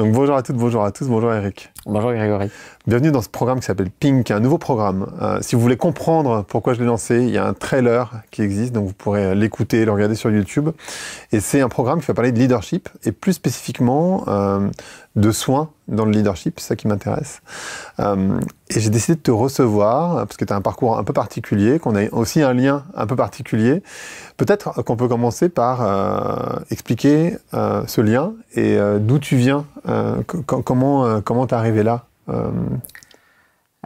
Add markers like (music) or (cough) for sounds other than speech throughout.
Donc bonjour à toutes, bonjour à tous, bonjour Eric. Bonjour Grégory. Bienvenue dans ce programme qui s'appelle Pink, un nouveau programme. Euh, si vous voulez comprendre pourquoi je l'ai lancé, il y a un trailer qui existe, donc vous pourrez l'écouter, le regarder sur YouTube. Et c'est un programme qui va parler de leadership et plus spécifiquement euh, de soins dans le leadership, c'est ça qui m'intéresse. Euh, et j'ai décidé de te recevoir parce que tu as un parcours un peu particulier, qu'on a aussi un lien un peu particulier. Peut-être qu'on peut commencer par euh, expliquer euh, ce lien et euh, d'où tu viens, comment comment t'es arrivé là.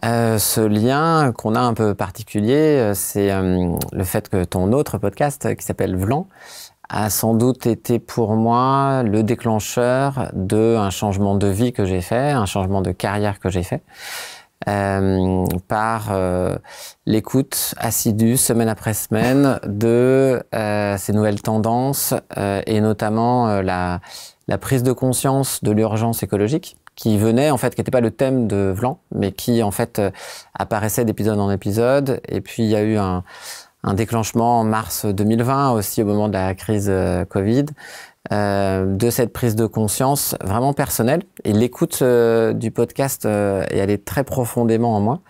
ce lien qu'on a un peu particulier, c'est le fait que ton autre podcast qui s'appelle Vlan a sans doute été pour moi le déclencheur d'un changement de vie que j'ai fait, un changement de carrière que j'ai fait. Euh, par euh, l'écoute assidue semaine après semaine de euh, ces nouvelles tendances et notamment la, prise de conscience de l'urgence écologique qui venait en fait, qui n'était pas le thème de Vlan, mais qui en fait apparaissait d'épisode en épisode. Et puis il y a eu un, un déclenchement en mars 2020 aussi au moment de la crise Covid euh, de cette prise de conscience vraiment personnelle. Et l'écoute euh, du podcast euh, est allée très profondément en moi.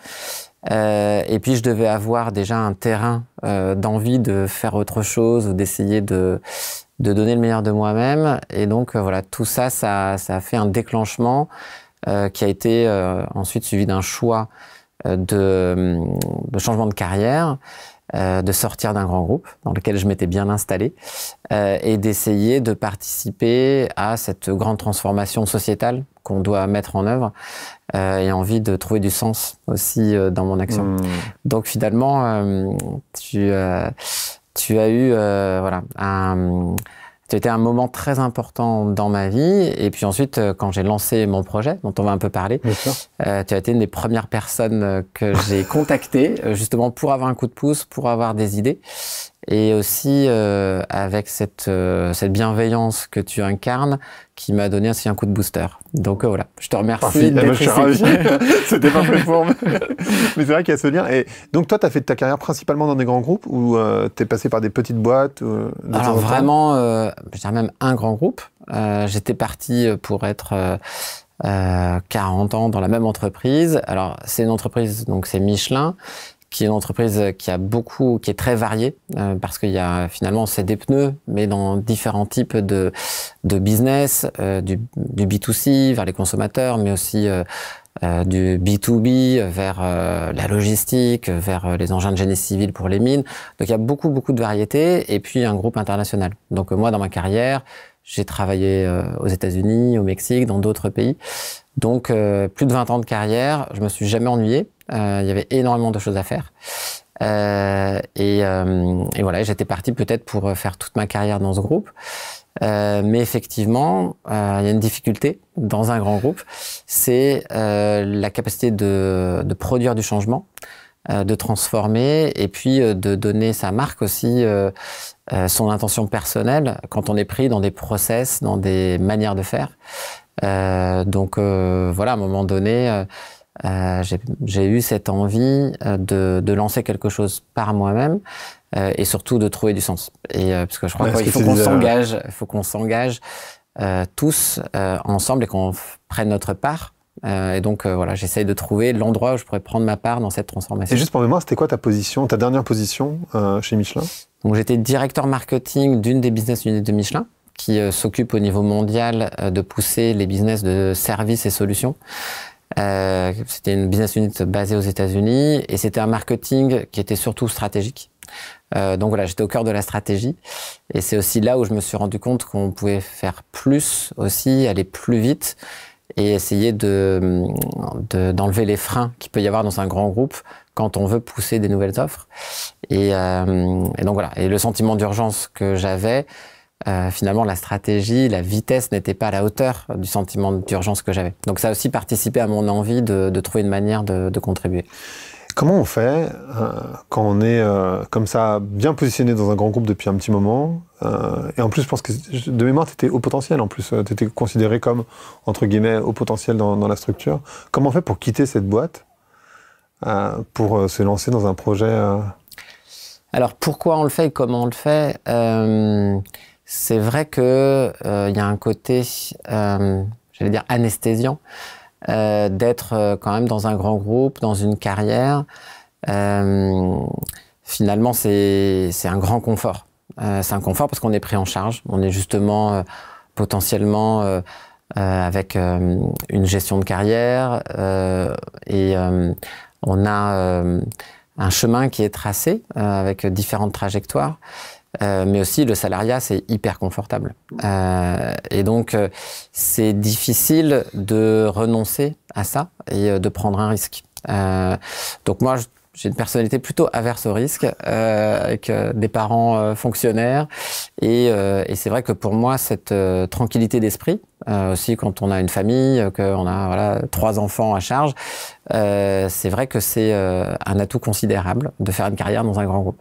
et puis je devais avoir déjà un terrain d'envie de faire autre chose, ou d'essayer de, de donner le meilleur de moi-même. Et donc voilà, tout ça, ça, a fait un déclenchement qui a été ensuite suivi d'un choix de, changement de carrière. Euh, de sortir d'un grand groupe dans lequel je m'étais bien installé euh, et d'essayer de participer à cette grande transformation sociétale qu'on doit mettre en œuvre euh, et envie de trouver du sens aussi euh, dans mon action. Hmm. Donc finalement, tu, tu as eu voilà, un c'était un moment très important dans ma vie. Et puis ensuite, euh, quand j'ai lancé mon projet, dont on va un peu parler, euh, tu as été une des premières personnes euh, que j'ai contactées, justement pour avoir un coup de pouce, pour avoir des idées et aussi euh, avec cette, euh, cette bienveillance que tu incarnes qui m'a donné aussi un coup de booster. Donc euh, voilà, je te remercie. Eh ben, (laughs) (laughs) C'était pas fait pour moi. Mais c'est vrai qu'il y a ce lien. Et donc toi, tu as fait ta carrière principalement dans des grands groupes ou euh, tu es passé par des petites boîtes Alors vraiment, je dirais même un grand groupe. J'étais parti pour être... 40 ans dans la même entreprise. Alors c'est une entreprise, donc c'est Michelin, qui est une entreprise qui a beaucoup, qui est très variée, euh, parce qu'il y a finalement c'est des pneus, mais dans différents types de, de business, euh, du, du, B2C vers les consommateurs, mais aussi euh, du B2B vers la logistique, vers les engins de génie civil pour les mines. Donc il y a beaucoup beaucoup de variétés et puis un groupe international. Donc moi dans ma carrière, j'ai travaillé aux États-Unis, au Mexique, dans d'autres pays. Donc plus de 20 ans de carrière, je me suis jamais ennuyé. Euh, il y avait énormément de choses à faire. Euh, euh, et, voilà, j'étais parti peut-être pour faire toute ma carrière dans ce groupe. mais effectivement, il y a une difficulté dans un grand groupe, c'est la capacité de, de, produire du changement, de transformer et puis de donner sa marque aussi, son intention personnelle quand on est pris dans des process, dans des manières de faire. donc voilà, à un moment donné euh, j'ai eu cette envie euh, de, de, lancer quelque chose par moi-même euh, et surtout de trouver du sens. Et euh, parce que je crois qu'il faut qu'on s'engage, il faut qu'on s'engage euh, tous euh, ensemble et qu'on prenne notre part. et donc voilà, j'essaye de trouver l'endroit où je pourrais prendre ma part dans cette transformation. Et juste pour mémoire, c'était quoi ta position, ta dernière position chez Michelin Donc j'étais directeur marketing d'une des business units de Michelin qui s'occupe au niveau mondial de pousser les business de services et solutions. Euh, c'était une business unit basée aux États-Unis et c'était un marketing qui était surtout stratégique. Euh, donc voilà, j'étais au cœur de la stratégie et c'est aussi là où je me suis rendu compte qu'on pouvait faire plus aussi, aller plus vite et essayer de d'enlever les freins qu'il peut y avoir dans un grand groupe quand on veut pousser des nouvelles offres. Et, euh, et donc voilà, et le sentiment d'urgence que j'avais, euh, finalement la stratégie, la vitesse n'était pas à la hauteur du sentiment d'urgence que j'avais. Donc ça a aussi participé à mon envie de, trouver une manière de, contribuer. Comment on fait euh, quand on est euh, comme ça bien positionné dans un grand groupe depuis un petit moment Et en plus, je pense que de mémoire, tu étais au potentiel, en plus, tu étais considéré comme, entre guillemets, au potentiel dans, dans, la structure. Comment on fait pour quitter cette boîte pour se lancer dans un projet Alors pourquoi on le fait et comment on le fait c'est vrai que euh, il y a un côté, euh, j'allais dire anesthésiant, euh, d'être quand même dans un grand groupe, dans une carrière. finalement, c'est un grand confort. c'est un confort parce qu'on est pris en charge. On est justement potentiellement avec une gestion de carrière et on a un chemin qui est tracé avec différentes trajectoires. Euh, mais aussi le salariat, c'est hyper confortable. Euh, et donc, euh, c'est difficile de renoncer à ça et euh, de prendre un risque. donc moi, j'ai une personnalité plutôt averse au risque, avec des parents fonctionnaires. Et, et c'est vrai que pour moi, cette tranquillité d'esprit, aussi quand on a une famille, qu'on a voilà, trois enfants à charge, c'est vrai que c'est un atout considérable de faire une carrière dans un grand groupe.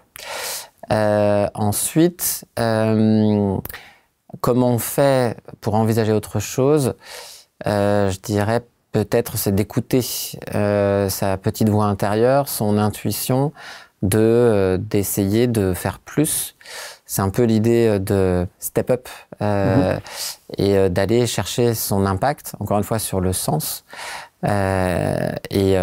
Euh, ensuite, euh, comment on fait pour envisager autre chose euh, Je dirais peut-être c'est d'écouter sa petite voix intérieure, son intuition, de d'essayer de faire plus. C'est un peu l'idée de step up mhm. et d'aller chercher son impact, encore une fois sur le sens. et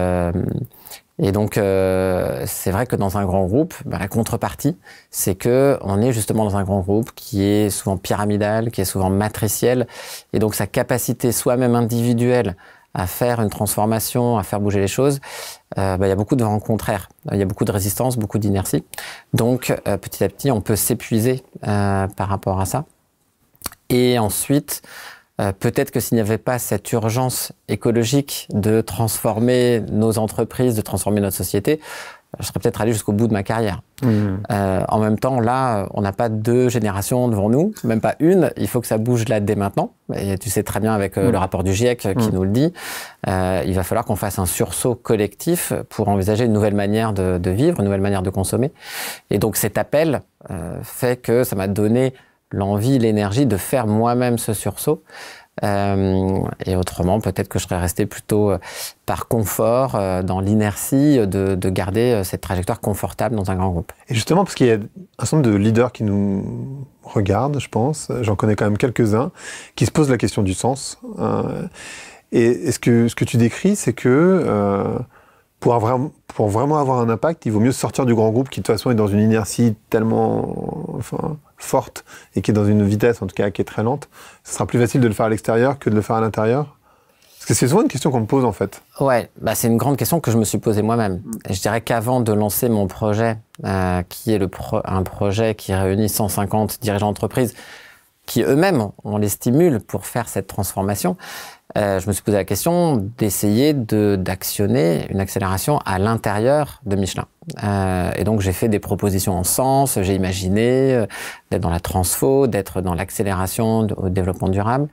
et donc, euh, c'est vrai que dans un grand groupe, bah, la contrepartie, c'est que on est justement dans un grand groupe qui est souvent pyramidal, qui est souvent matriciel, et donc sa capacité soi-même individuelle à faire une transformation, à faire bouger les choses, euh, bah, il y a beaucoup de vent contraires. Il y a beaucoup de résistance, beaucoup d'inertie. Donc, euh, petit à petit, on peut s'épuiser par rapport à ça. Et ensuite, euh, peut-être que s'il n'y avait pas cette urgence écologique de transformer nos entreprises, de transformer notre société, je serais peut-être allé jusqu'au bout de ma carrière. Mmh. Euh, en même temps, là, on n'a pas deux générations devant nous, même pas une. Il faut que ça bouge là dès maintenant. Et tu sais très bien avec euh, mmh. le rapport du GIEC qui mmh. nous le dit, il va falloir qu'on fasse un sursaut collectif pour envisager une nouvelle manière de vivre, une nouvelle manière de consommer. Et donc cet appel fait que ça m'a donné l'envie, l'énergie de faire moi-même ce sursaut. Euh, et autrement, peut-être que je serais resté plutôt euh, par confort, euh, dans l'inertie, de, garder cette trajectoire confortable dans un grand groupe. Et justement, parce qu'il y a un certain nombre de leaders qui nous regardent, je pense, j'en connais quand même quelques-uns, qui se posent la question du sens. Hein. et, ce, que, ce que, tu décris, c'est que pour, pour vraiment avoir un impact, il vaut mieux sortir du grand groupe qui de toute façon est dans une inertie tellement forte et qui est dans une vitesse en tout cas qui est très lente. Ce sera plus facile de le faire à l'extérieur que de le faire à l'intérieur Parce que c'est souvent une question qu'on me pose en fait. Ouais, bah c'est une grande question que je me suis posée moi-même. Je dirais qu'avant de lancer mon projet, euh, qui est le un projet qui réunit 150 dirigeants d'entreprise, qui eux-mêmes, on les stimule pour faire cette transformation, euh, je me suis posé la question d'essayer d'actionner une accélération à l'intérieur de Michelin. Euh, et donc j'ai fait des propositions en sens, j'ai imaginé euh, d'être dans la transfo, d'être dans l'accélération au développement durable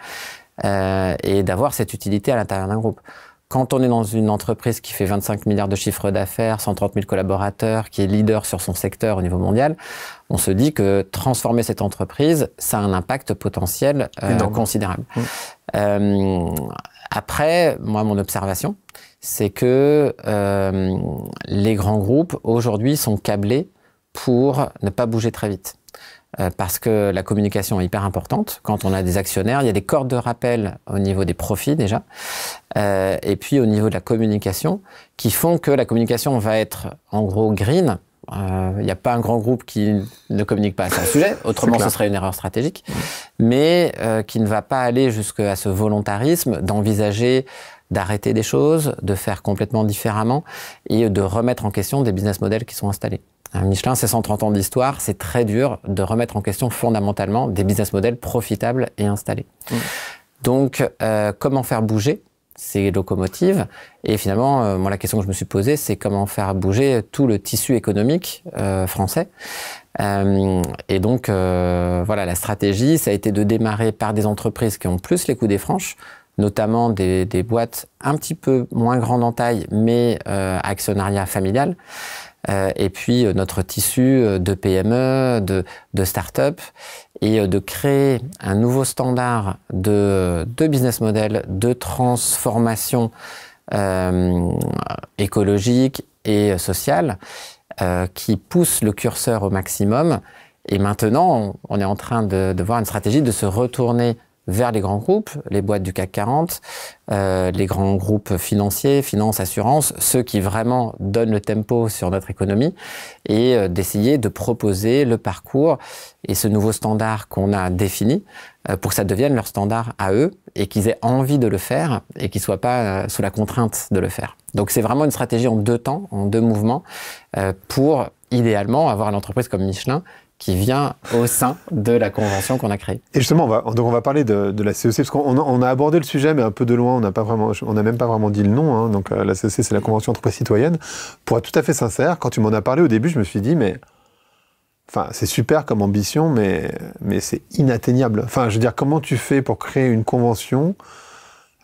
et d'avoir cette utilité à l'intérieur d'un groupe. Quand on est dans une entreprise qui fait 25 milliards de chiffres d'affaires, 130 000 collaborateurs, qui est leader sur son secteur au niveau mondial, on se dit que transformer cette entreprise, ça a un impact potentiel considérable. Mmh. Euh, après, moi, mon observation, c'est que euh, les grands groupes aujourd'hui sont câblés pour ne pas bouger très vite. Euh, parce que la communication est hyper importante. Quand on a des actionnaires, il y a des cordes de rappel au niveau des profits déjà, euh, et puis au niveau de la communication, qui font que la communication va être en gros green, il euh, n'y a pas un grand groupe qui ne communique pas à son sujet, autrement ce serait une erreur stratégique, mais euh, qui ne va pas aller jusqu'à ce volontarisme d'envisager d'arrêter des choses, de faire complètement différemment et de remettre en question des business models qui sont installés. Hein, Michelin, c'est 130 ans d'histoire, c'est très dur de remettre en question fondamentalement des business models profitables et installés. Mmh. Donc, euh, comment faire bouger ces locomotives. Et finalement, euh, moi, la question que je me suis posée, c'est comment faire bouger tout le tissu économique euh, français. Euh, et donc, voilà, la stratégie, ça a été de démarrer par des entreprises qui ont plus les coûts des franches, notamment des, des boîtes un petit peu moins grandes en taille, mais actionnariat familial. et puis notre tissu de PME, de, de start-up et euh, de créer un nouveau standard de, euh, business model, de transformation euh, écologique et sociale qui pousse le curseur au maximum. Et maintenant, on, est en train de, de, voir une stratégie de se retourner vers les grands groupes, les boîtes du CAC 40, euh, les grands groupes financiers, finances, assurances, ceux qui vraiment donnent le tempo sur notre économie, et euh, d'essayer de proposer le parcours et ce nouveau standard qu'on a défini euh, pour que ça devienne leur standard à eux et qu'ils aient envie de le faire et qu'ils soient pas sous la contrainte de le faire. Donc c'est vraiment une stratégie en deux temps, en deux mouvements, pour idéalement avoir une entreprise comme Michelin qui vient au sein de la convention qu'on a créée. Et justement, on va, donc on va parler de, la CEC, e parce qu'on on a abordé le sujet, mais un peu de loin, on n'a pas vraiment, on même pas vraiment dit le nom. Hein. donc euh, la CEC, e c'est la Convention entreprise citoyenne. Pour être tout à fait sincère, quand tu m'en as parlé au début, je me suis dit, mais Enfin, c'est super comme ambition, mais, mais c'est inatteignable. Enfin, je veux dire, comment tu fais pour créer une convention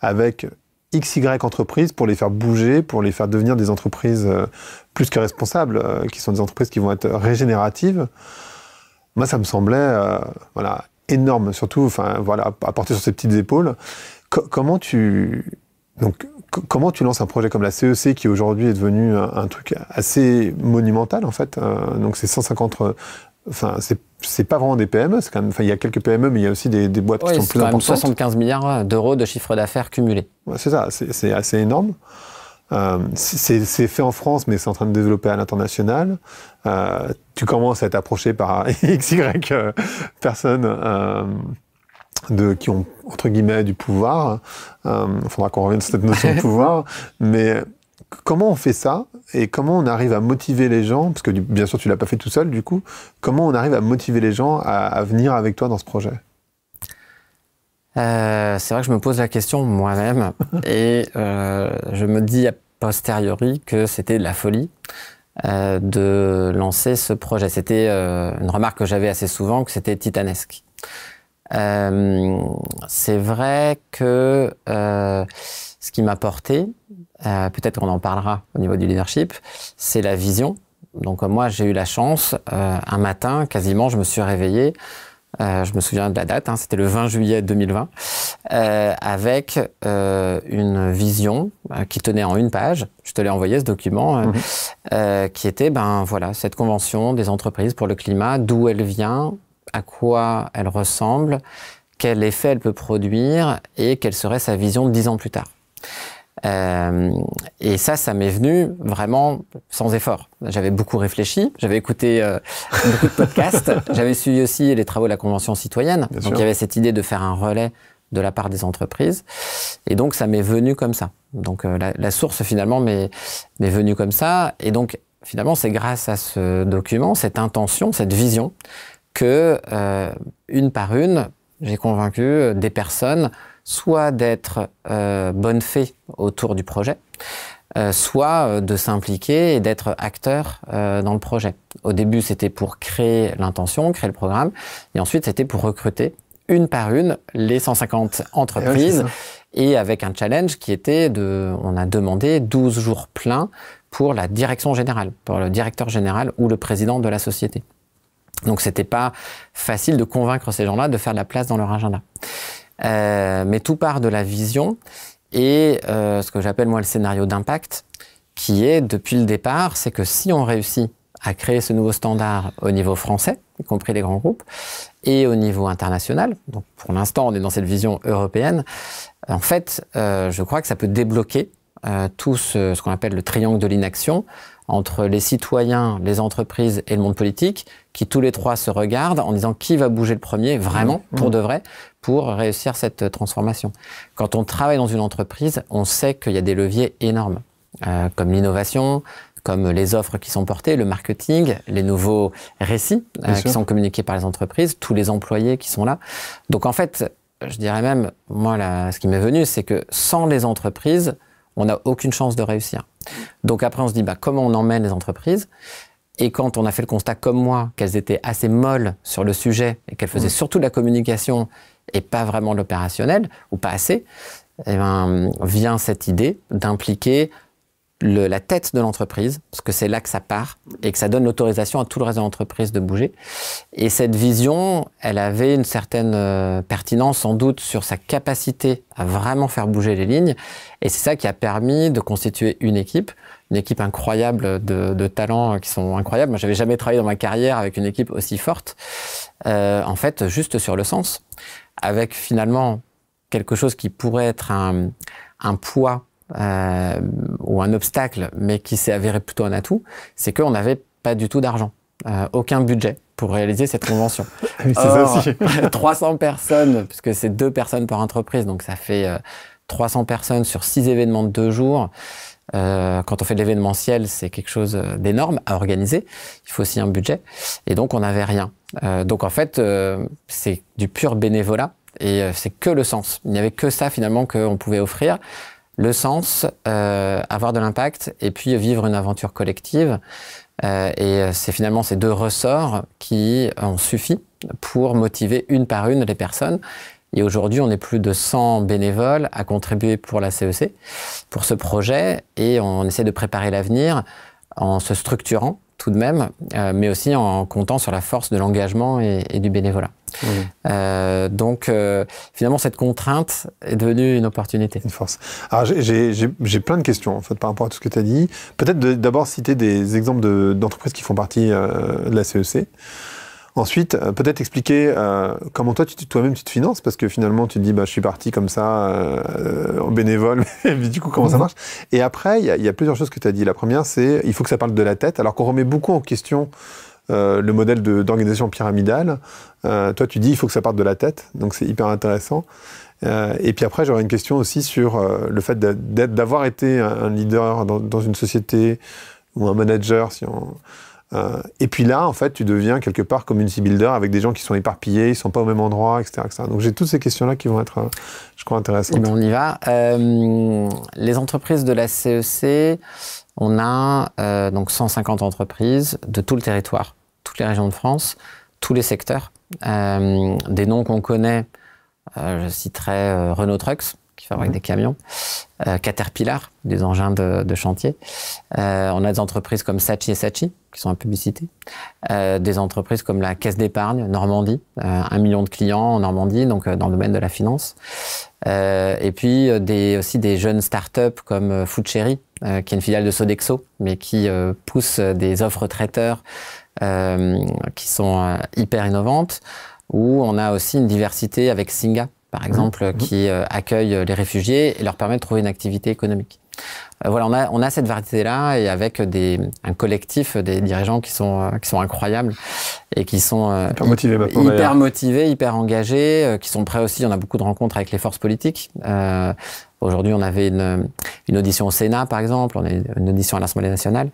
avec XY entreprises pour les faire bouger, pour les faire devenir des entreprises euh, plus que responsables, euh, qui sont des entreprises qui vont être régénératives moi, ça me semblait euh, voilà, énorme, surtout enfin, voilà, à porter sur ses petites épaules. comment tu. Donc, comment tu lances un projet comme la CEC e qui aujourd'hui est devenu un, truc assez monumental en fait euh, Donc c'est 150 euh, enfin c'est pas vraiment des PME, c'est quand même, il y a quelques PME, mais il y a aussi des, des boîtes qui sont plus quand importantes. 75 milliards d'euros de chiffre d'affaires cumulé. c'est ça, c'est assez énorme. Euh, c'est fait en France, mais c'est en train de développer à l'international. Euh, tu commences à être approché par (laughs) XY euh, personnes qui ont, entre guillemets, du pouvoir. Il faudra qu'on revienne sur cette notion de (laughs) pouvoir. Mais comment on fait ça et comment on arrive à motiver les gens Parce que bien sûr, tu l'as pas fait tout seul, du coup. Comment on arrive à motiver les gens à venir avec toi dans ce projet euh, C'est vrai que je me pose la question moi-même (laughs) et euh, je me dis a posteriori que c'était de la folie euh, de lancer ce projet. C'était euh, une remarque que j'avais assez souvent, que c'était titanesque. Euh, c'est vrai que euh, ce qui m'a porté, peut-être qu'on en parlera au niveau du leadership, c'est la vision. Donc moi, j'ai eu la chance, un matin, quasiment, je me suis réveillé euh, je me souviens de la date, hein, c'était le 20 juillet 2020, euh, avec euh, une vision qui tenait en une page, je te l'ai envoyé ce document, mhm. qui était, ben voilà, cette convention des entreprises pour le climat, d'où elle vient, à quoi elle ressemble, quel effet elle peut produire et quelle serait sa vision dix ans plus tard. Euh, et ça, ça m'est venu vraiment sans effort. J'avais beaucoup réfléchi, j'avais écouté euh, beaucoup de podcasts, (laughs) j'avais suivi aussi les travaux de la Convention citoyenne. donc il y avait cette idée de faire un relais de la part des entreprises. Et donc ça m'est venu comme ça. Donc euh, la, la, source finalement m'est venue comme ça. Et donc finalement, c'est grâce à ce document, cette intention, cette vision, que une par une, j'ai convaincu des personnes soit d'être euh, bonne fée autour du projet, euh, soit euh, de s'impliquer et d'être acteur dans le projet. Au début, c'était pour créer l'intention, créer le programme, et ensuite, c'était pour recruter une par une les 150 ah entreprises, et avec un challenge qui était de, on a demandé 12 jours pleins pour la direction générale, pour le directeur général ou le président de la société. Donc, c'était pas facile de convaincre ces gens-là de faire de la place dans leur agenda. Euh, mais tout part de la vision et euh, ce que j'appelle moi le scénario d'impact, qui est depuis le départ, c'est que si on réussit à créer ce nouveau standard au niveau français, y compris les grands groupes, et au niveau international, donc pour l'instant on est dans cette vision européenne, en fait euh, je crois que ça peut débloquer tout ce qu'on appelle le triangle de l'inaction, entre les citoyens, les entreprises et le monde politique, qui tous les trois se regardent en disant qui va bouger le premier vraiment, mmh. pour mmh. de vrai, pour réussir cette euh, transformation. Quand on travaille dans une entreprise, on sait qu'il y a des leviers énormes, euh, comme l'innovation, comme les offres qui sont portées, le marketing, les nouveaux récits euh, qui sont communiqués par les entreprises, tous les employés qui sont là. Donc en fait, je dirais même, moi, ce qui m'est venu, c'est que sans les entreprises, on n'a aucune chance de réussir. Donc après, on se dit bah, comment on emmène les entreprises. Et quand on a fait le constat, comme moi, qu'elles étaient assez molles sur le sujet et qu'elles faisaient mmh. surtout de la communication et pas vraiment l'opérationnel, ou pas assez, eh ben, vient cette idée d'impliquer la tête de l'entreprise, parce que c'est là que ça part et que ça donne l'autorisation à tout le reste de l'entreprise de bouger. Et cette vision, elle avait une certaine euh, pertinence sans doute sur sa capacité à vraiment faire bouger les lignes. Et c'est ça qui a permis de constituer une équipe, une équipe incroyable de, talents euh, qui sont incroyables. Moi, j'avais jamais travaillé dans ma carrière avec une équipe aussi forte. Euh, en fait, juste sur le sens, avec finalement quelque chose qui pourrait être un, un poids euh, ou un obstacle, mais qui s'est avéré plutôt un atout, c'est qu'on n'avait pas du tout d'argent, euh, aucun budget pour réaliser cette convention. 300 (laughs) ah (laughs) personnes, puisque c'est deux personnes par entreprise, donc ça fait 300 euh, personnes sur six événements de deux jours. Euh, quand on fait de l'événementiel, c'est quelque chose euh, d'énorme à organiser. Il faut aussi un budget. Et donc, on n'avait rien. Euh, donc, en fait, c'est du pur bénévolat. Et c'est que le sens. Il n'y avait que ça, finalement, qu'on pouvait offrir le sens, euh, avoir de l'impact et puis vivre une aventure collective. Euh, et euh, c'est finalement ces deux ressorts qui ont suffi pour motiver une par une les personnes. Et aujourd'hui, on est plus de 100 bénévoles à contribuer pour la CEC, e pour ce projet, et on essaie de préparer l'avenir en se structurant tout de même, euh, mais aussi en comptant sur la force de l'engagement et, du bénévolat. Euh, donc, euh, finalement, cette contrainte est devenue une opportunité. Une force. Alors, j'ai plein de questions en fait, par rapport à tout ce que tu as dit. Peut-être d'abord citer des exemples d'entreprises qui font partie de la CEC. E Ensuite, euh, peut-être expliquer euh, comment toi, toi-même, tu te finances, parce que finalement, tu te dis, bah, je suis parti comme ça, euh, en bénévole, (laughs) mais du coup, comment ça mhm. marche Et après, il y, a plusieurs choses que tu as dit. La première, c'est, il faut que ça parle de la tête, alors qu'on remet beaucoup en question le modèle d'organisation pyramidale. toi, tu dis, il faut que ça parte de la tête, donc c'est hyper intéressant. et puis après, j'aurais une question aussi sur le fait d'avoir été un leader dans, dans une société ou un manager, si on euh, et puis là, en fait, tu deviens quelque part community builder avec des gens qui sont éparpillés, ils ne sont pas au même endroit, etc. Donc j'ai toutes ces questions-là qui vont être, euh, je crois, intéressantes. Eh ben, on y va. Euh, les entreprises de la CEC, e on a donc 150 entreprises de tout le territoire, toutes les régions de France, tous les secteurs. des noms qu'on connaît, je citerai Renault Trucks, qui fabriquent des camions, euh, Caterpillar, des engins de, chantier. Euh, on a des entreprises comme Sachi et Sachi, qui sont en publicité. Euh, des entreprises comme la Caisse d'épargne Normandie, euh, un million de clients en Normandie, donc dans le domaine de la finance. et puis des, aussi des jeunes startups comme Foodcherry, qui est une filiale de Sodexo, mais qui pousse des offres traiteurs qui sont hyper innovantes où on a aussi une diversité avec Singa, par exemple, mhm. qui euh, accueillent les réfugiés et leur permet de trouver une activité économique. Euh, voilà, on a, cette variété-là et avec des, un collectif des dirigeants qui sont, euh, qui sont incroyables et qui sont euh, hyper, motivés, bah, hyper, motivés hyper engagés, qui sont prêts aussi. On a beaucoup de rencontres avec les forces politiques. Aujourd'hui, on avait une, audition au Sénat, par exemple, on a une audition à l'Assemblée nationale.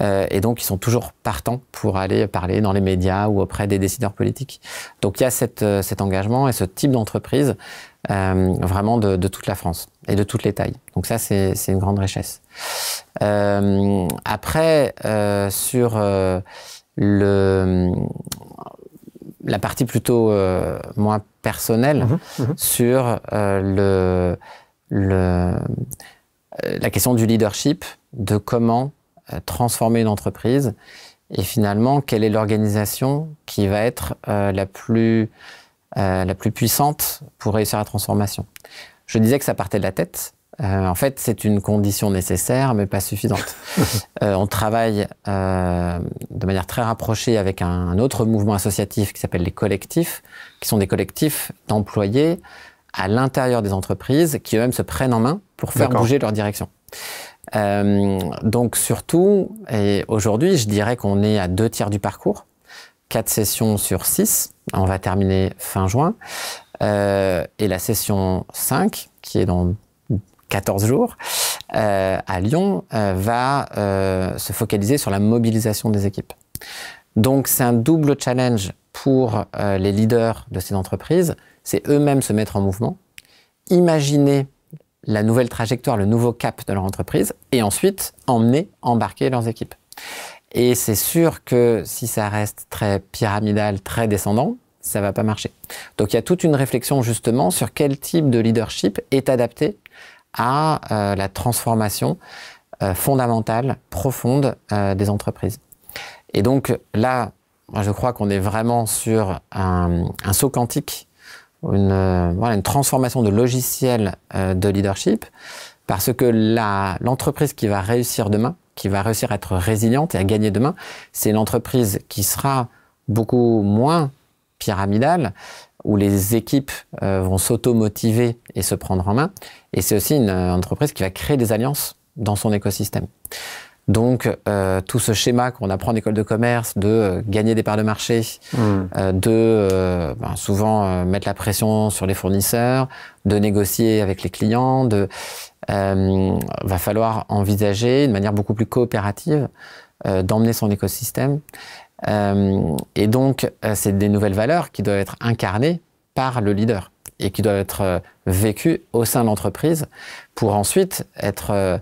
et donc, ils sont toujours partants pour aller parler dans les médias ou auprès des décideurs politiques. Donc, il y a cet engagement et ce type d'entreprise euh, vraiment de, toute la France et de toutes les tailles. Donc ça, c'est une grande richesse. Euh, après, euh, sur le, la partie plutôt moins personnelle, mhm, mhm. sur le, le, la question du leadership, de comment transformer une entreprise et finalement, quelle est l'organisation qui va être la plus euh, la plus puissante pour réussir la transformation. Je disais que ça partait de la tête. Euh, en fait, c'est une condition nécessaire, mais pas suffisante. (laughs) Euh, on travaille de manière très rapprochée avec un, autre mouvement associatif qui s'appelle les collectifs, qui sont des collectifs d'employés à l'intérieur des entreprises qui eux-mêmes se prennent en main pour faire bouger leur direction. donc surtout, et aujourd'hui, je dirais qu'on est à deux tiers du parcours, quatre sessions sur six. On va terminer fin juin. Euh, et la session 5, qui est dans 14 jours, euh, à Lyon, euh, va se focaliser sur la mobilisation des équipes. Donc c'est un double challenge pour les leaders de ces entreprises, c'est eux-mêmes se mettre en mouvement, imaginer la nouvelle trajectoire, le nouveau cap de leur entreprise, et ensuite emmener, embarquer leurs équipes. Et c'est sûr que si ça reste très pyramidal, très descendant, ça va pas marcher. Donc il y a toute une réflexion justement sur quel type de leadership est adapté à euh, la transformation euh, fondamentale, profonde euh, des entreprises. Et donc là, moi, je crois qu'on est vraiment sur un, un saut quantique, une, voilà, une transformation de logiciel de leadership, parce que l'entreprise qui va réussir demain, qui va réussir à être résiliente et à gagner demain, c'est l'entreprise qui sera beaucoup moins pyramidale, où les équipes euh, vont s'automotiver et se prendre en main. Et c'est aussi une euh, entreprise qui va créer des alliances dans son écosystème. Donc, euh, tout ce schéma qu'on apprend en école de commerce, de euh, gagner des parts de marché, hmm. euh, de ben, souvent mettre la pression sur les fournisseurs, de négocier avec les clients, de, va falloir envisager une manière beaucoup plus coopérative d'emmener son écosystème. et donc, c'est des nouvelles valeurs qui doivent être incarnées par le leader et qui doivent être vécues au sein de l'entreprise pour ensuite être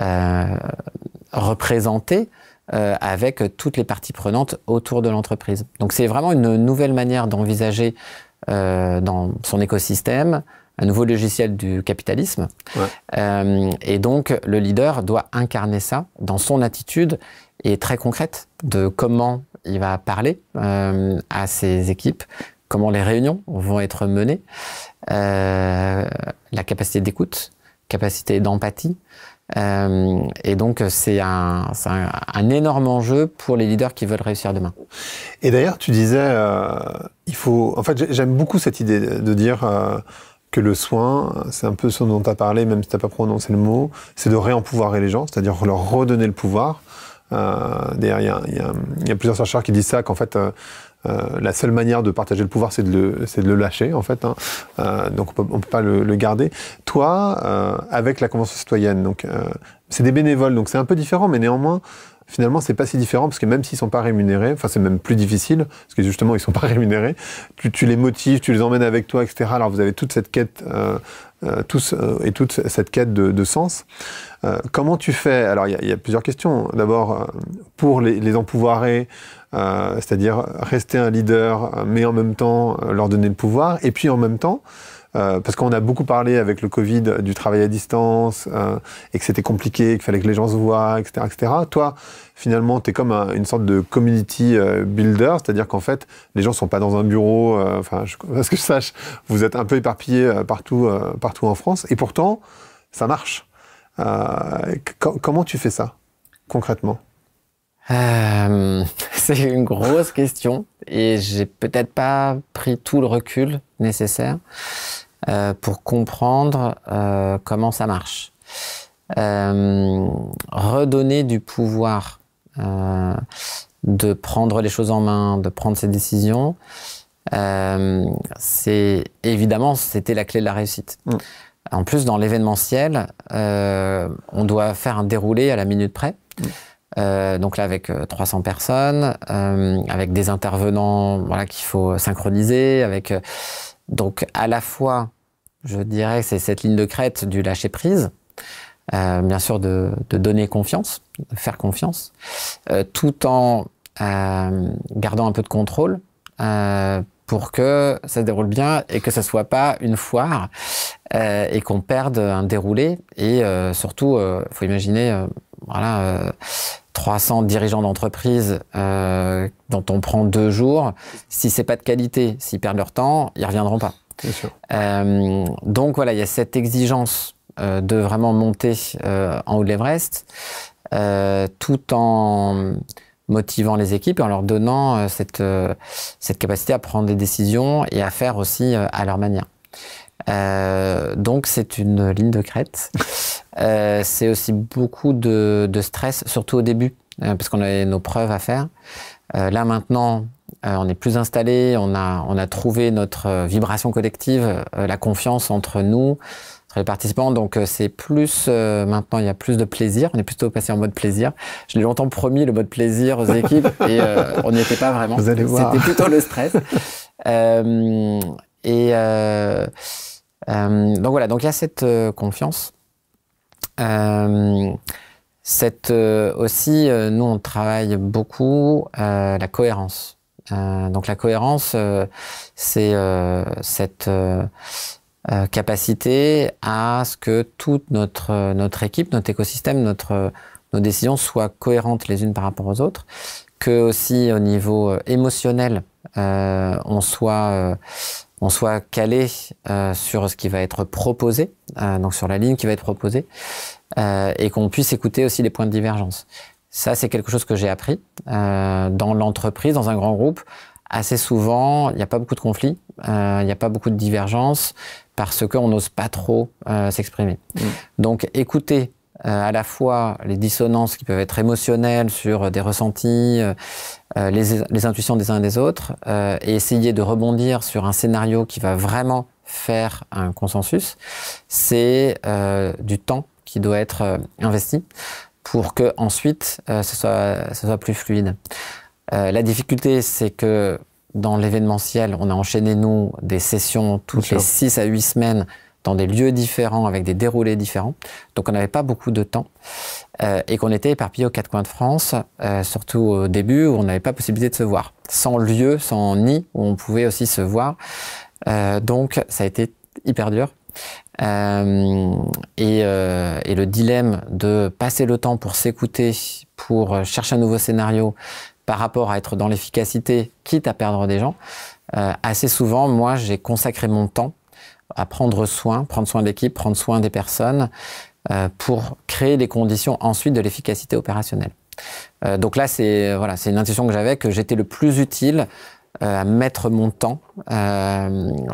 euh, représenté euh, avec toutes les parties prenantes autour de l'entreprise. Donc c'est vraiment une nouvelle manière d'envisager euh, dans son écosystème un nouveau logiciel du capitalisme. et donc, le leader doit incarner ça dans son attitude et très concrète de comment il va parler à ses équipes, comment les réunions vont être menées, la capacité d'écoute, capacité d'empathie, euh, et donc, c'est un, énorme enjeu pour les leaders qui veulent réussir demain. Et d'ailleurs, tu disais, euh, il faut. En fait, j'aime beaucoup cette idée de dire euh, que le soin, c'est un peu ce dont tu as parlé, même si tu n'as pas prononcé le mot, c'est de réempouvoirer les gens, c'est-à-dire leur redonner le pouvoir. D'ailleurs, il y a, plusieurs chercheurs qui disent ça, qu'en fait, euh, la seule manière de partager le pouvoir, c'est de le, c'est de le lâcher, en fait. Hein. Euh, donc, on peut, peut pas le, garder. Toi, euh, avec la Convention citoyenne, donc, c'est des bénévoles, donc c'est un peu différent, mais néanmoins, finalement, c'est pas si différent parce que même s'ils sont pas rémunérés, enfin, c'est même plus difficile parce que justement, ils sont pas (laughs) rémunérés. Tu, tu les motives, tu les emmènes avec toi, etc. Alors, vous avez toute cette quête, tous et toute cette quête de, sens. comment tu fais Alors, il y, a plusieurs questions. D'abord, pour les, les empouvoirer, euh, c'est-à-dire rester un leader, mais en même temps euh, leur donner le pouvoir, et puis en même temps, euh, parce qu'on a beaucoup parlé avec le Covid du travail à distance, et que c'était compliqué, qu'il fallait que les gens se voient, etc. etc. Toi, finalement, tu es comme une sorte de community builder, c'est-à-dire qu'en fait, les gens sont pas dans un bureau, enfin, à (laughs) ce que je sache, vous êtes un peu éparpillés partout, partout en France, et pourtant, ça marche. comment tu fais ça concrètement euh, (laughs) c'est une grosse question et j'ai peut-être pas pris tout le recul nécessaire euh, pour comprendre euh, comment ça marche. redonner du pouvoir, de prendre les choses en main, de prendre ses décisions, c'est évidemment c'était la clé de la réussite. Mm. En plus, dans l'événementiel, on doit faire un déroulé à la minute près. Mm. Euh, donc là, avec 300 euh, personnes, euh, avec des intervenants voilà, qu'il faut synchroniser, avec donc à la fois, je dirais, que c'est cette ligne de crête du lâcher prise, bien sûr de, de, donner confiance, de faire confiance, tout en gardant un peu de contrôle pour que ça se déroule bien et que ça soit pas une foire euh, et qu'on perde un déroulé. Et euh, surtout, euh, faut imaginer, voilà, 300 dirigeants d'entreprise dont on prend deux jours. Si c'est pas de qualité, s'ils perdent leur temps, ils reviendront pas. Sûr. donc voilà, il y a cette exigence de vraiment monter en haut de l'Everest, tout en motivant les équipes et en leur donnant euh, cette, euh, cette capacité à prendre des décisions et à faire aussi euh, à leur manière. donc c'est une ligne de crête. (laughs) c'est aussi beaucoup de, de, stress, surtout au début, parce qu'on avait nos preuves à faire. là maintenant, on est plus installé, on a, on a trouvé notre vibration collective, la confiance entre nous, les participants. Donc euh, c'est plus euh, maintenant il y a plus de plaisir. On est plutôt passé en mode plaisir. Je l'ai longtemps promis le mode plaisir aux équipes (laughs) et euh, on n'y était pas vraiment. Vous allez voir. C'était plutôt le stress. (laughs) et donc voilà. Donc il y a cette confiance. cette aussi, nous on travaille beaucoup la cohérence. donc la cohérence, c'est cette euh, capacité à ce que toute notre, euh, notre équipe, notre écosystème, notre, euh, nos décisions soient cohérentes les unes par rapport aux autres, que aussi au niveau émotionnel, on soit on soit calé sur ce qui va être proposé, donc sur la ligne qui va être proposée, et qu'on puisse écouter aussi les points de divergence. Ça, c'est quelque chose que j'ai appris dans l'entreprise, dans un grand groupe assez souvent, il n'y a pas beaucoup de conflits, euh, il n'y a pas beaucoup de divergences parce qu'on n'ose pas trop euh, s'exprimer. Mm. Donc écouter euh, à la fois les dissonances qui peuvent être émotionnelles sur des ressentis, les, intuitions des uns et des autres, et essayer de rebondir sur un scénario qui va vraiment faire un consensus, c'est du temps qui doit être investi pour que ensuite ce ce soit plus fluide. Euh, la difficulté, c'est que dans l'événementiel, on a enchaîné, nous, des sessions toutes les six à huit semaines dans des lieux différents, avec des déroulés différents. Donc on n'avait pas beaucoup de temps euh, et qu'on était éparpillés aux quatre coins de France, euh, surtout au début où on n'avait pas possibilité de se voir, sans lieu, sans nid où on pouvait aussi se voir. donc ça a été hyper dur. et, le dilemme de passer le temps pour s'écouter, pour chercher un nouveau scénario, par rapport à être dans l'efficacité, quitte à perdre des gens, euh, assez souvent, moi, j'ai consacré mon temps à prendre soin, prendre soin de l'équipe, prendre soin des personnes, euh, pour créer les conditions ensuite de l'efficacité opérationnelle. Euh, donc là, c'est voilà, une intuition que j'avais que j'étais le plus utile à mettre mon temps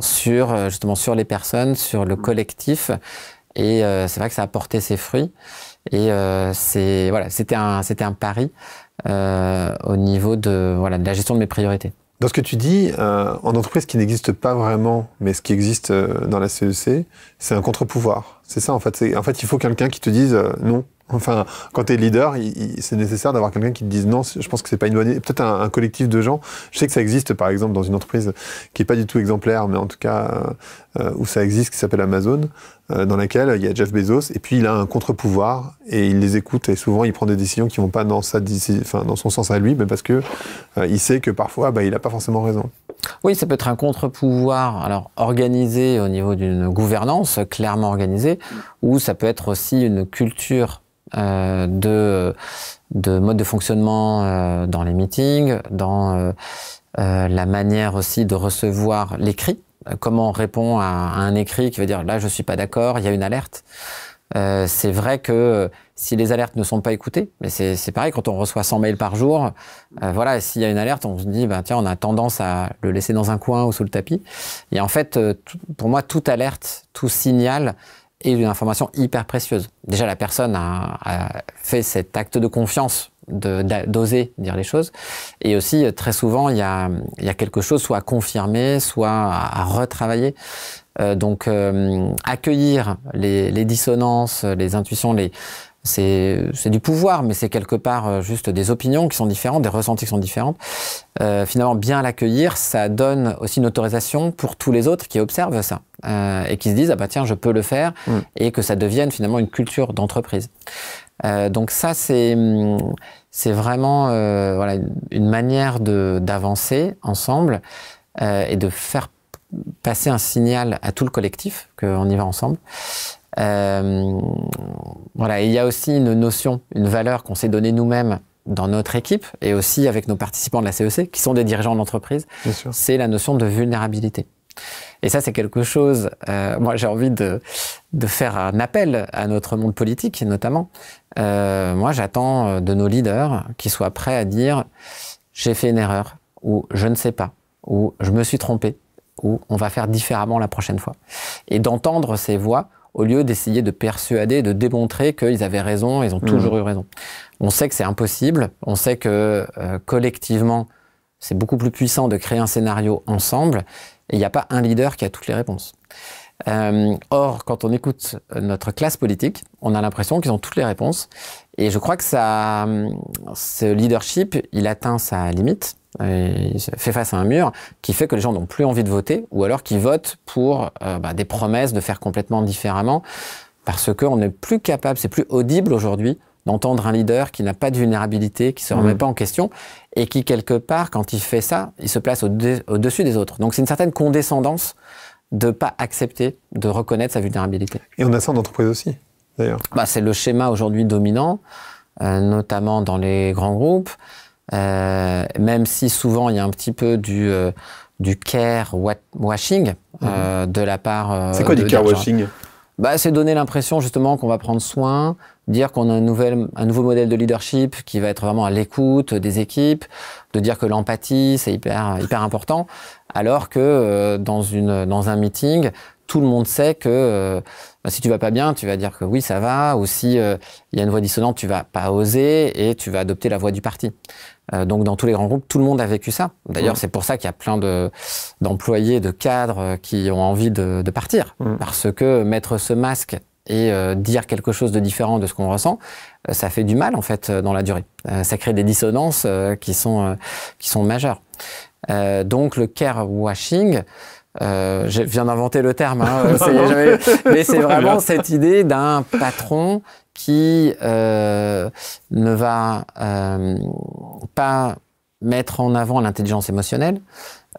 sur justement sur les personnes, sur le collectif. Et c'est vrai que ça a porté ses fruits. Et c'est voilà, c'était un c'était un pari. Euh, au niveau de, voilà, de la gestion de mes priorités. Dans ce que tu dis, euh, en entreprise qui n'existe pas vraiment, mais ce qui existe euh, dans la CEC, e c'est un contre-pouvoir. C'est ça en fait. En fait, il faut quelqu'un qui te dise non, Enfin, quand tu es leader, c'est nécessaire d'avoir quelqu'un qui te dise non, je pense que c'est pas une bonne idée. Peut-être un, collectif de gens. Je sais que ça existe, par exemple, dans une entreprise qui est pas du tout exemplaire, mais en tout cas, euh, euh, où ça existe, qui s'appelle Amazon, euh, dans laquelle il y a Jeff Bezos, et puis il a un contre-pouvoir, et il les écoute, et souvent il prend des décisions qui vont pas dans, sa, dans son sens à lui, mais parce que il sait que parfois, bah, il n'a pas forcément raison. Oui, ça peut être un contre-pouvoir, alors organisé au niveau d'une gouvernance clairement organisée, ou ça peut être aussi une culture euh, de, de mode de fonctionnement euh, dans les meetings, dans euh, la manière aussi de recevoir l'écrit, comment on répond à, un écrit qui veut dire là je ne suis pas d'accord, il y a une alerte. c'est vrai que si les alertes ne sont pas écoutées, mais c'est pareil quand on reçoit 100 mails par jour, voilà, s'il y a une alerte, on se dit ben tiens, on a tendance à le laisser dans un coin ou sous le tapis. Et en fait, pour moi, toute alerte, tout signal et d'une information hyper précieuse. Déjà, la personne a, fait cet acte de confiance d'oser dire les choses. Et aussi, euh, très souvent, il y a, y a, quelque chose soit à confirmer, soit à, retravailler. Euh, donc, euh, accueillir les, les, dissonances, les intuitions, les, c'est du pouvoir, mais c'est quelque part euh, juste des opinions qui sont différentes, des ressentis qui sont différents. Euh, finalement, bien l'accueillir, ça donne aussi une autorisation pour tous les autres qui observent ça euh, et qui se disent ah bah tiens, je peux le faire mm. et que ça devienne finalement une culture d'entreprise. donc ça, c'est c'est vraiment voilà une manière de d'avancer ensemble et de faire passer un signal à tout le collectif qu'on y va ensemble. Euh, voilà, il y a aussi une notion, une valeur qu'on s'est donnée nous-mêmes dans notre équipe et aussi avec nos participants de la CEC, e qui sont des dirigeants d'entreprise, c'est la notion de vulnérabilité. Et ça, c'est quelque chose, euh, moi j'ai envie de, de, faire un appel à notre monde politique notamment. Euh, moi, j'attends euh, de nos leaders qu'ils soient prêts à dire j'ai fait une erreur, ou je ne sais pas, ou je me suis trompé, ou on va faire différemment la prochaine fois. Et d'entendre ces voix au lieu d'essayer de persuader, de démontrer qu'ils avaient raison, ils ont mmh. toujours eu raison. On sait que c'est impossible, on sait que euh, collectivement, c'est beaucoup plus puissant de créer un scénario ensemble, et il n'y a pas un leader qui a toutes les réponses. Euh, or, quand on écoute euh, notre classe politique, on a l'impression qu'ils ont toutes les réponses, et je crois que ça, ce leadership, il atteint sa limite. il fait face à un mur qui fait que les gens n'ont plus envie de voter ou alors qu'ils votent pour euh, bah, des promesses de faire complètement différemment parce qu'on n'est plus capable, c'est plus audible aujourd'hui d'entendre un leader qui n'a pas de vulnérabilité, qui se remet mmh. pas en question et qui quelque part, quand il fait ça, il se place au-dessus des autres. Donc c'est une certaine condescendance de pas accepter de reconnaître sa vulnérabilité. Et on a ça en entreprise aussi. Bah, c'est le schéma aujourd'hui dominant, euh, notamment dans les grands groupes, euh, même si souvent il y a un petit peu du, euh, care washing mhm. de la part. c'est quoi du care hein. washing bah, C'est donner l'impression justement qu'on va prendre soin, dire qu'on a un, nouvel, un nouveau modèle de leadership qui va être vraiment à l'écoute des équipes, de dire que l'empathie, c'est hyper, hyper important, alors que dans, dans un meeting, tout le monde sait que euh, bah, si tu vas pas bien, tu vas dire que oui, ça va, ou si euh, il y a une voix dissonante, tu vas pas oser et tu vas adopter la voix du parti. Euh, donc dans tous les grands groupes, tout le monde a vécu ça. D'ailleurs, mmh. c'est pour ça qu'il y a plein de d'employés, de cadres qui ont envie de, partir, mmh. parce que mettre ce masque et dire quelque chose de différent de ce qu'on ressent, ça fait du mal en fait dans la durée. ça crée des dissonances qui sont qui sont majeures. donc le care washing, euh, je viens d'inventer le terme, hein, (laughs) mais c'est (laughs) vraiment cette idée d'un patron qui euh, ne va euh, pas mettre en avant l'intelligence émotionnelle